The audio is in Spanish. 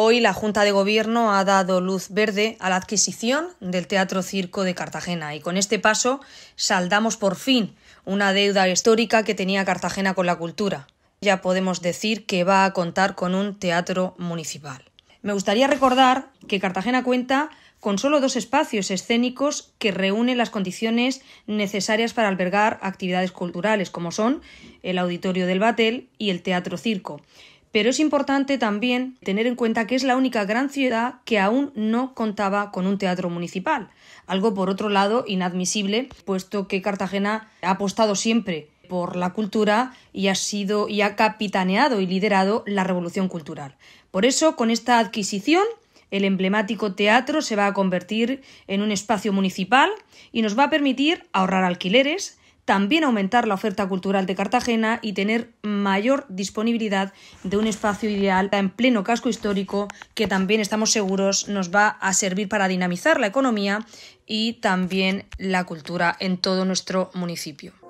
Hoy la Junta de Gobierno ha dado luz verde a la adquisición del Teatro Circo de Cartagena y con este paso saldamos por fin una deuda histórica que tenía Cartagena con la cultura. Ya podemos decir que va a contar con un teatro municipal. Me gustaría recordar que Cartagena cuenta con solo dos espacios escénicos que reúnen las condiciones necesarias para albergar actividades culturales, como son el Auditorio del Batel y el Teatro Circo. Pero es importante también tener en cuenta que es la única gran ciudad que aún no contaba con un teatro municipal, algo por otro lado inadmisible, puesto que Cartagena ha apostado siempre por la cultura y ha sido y ha capitaneado y liderado la revolución cultural. Por eso, con esta adquisición, el emblemático teatro se va a convertir en un espacio municipal y nos va a permitir ahorrar alquileres, también aumentar la oferta cultural de Cartagena y tener mayor disponibilidad de un espacio ideal en pleno casco histórico que también estamos seguros nos va a servir para dinamizar la economía y también la cultura en todo nuestro municipio.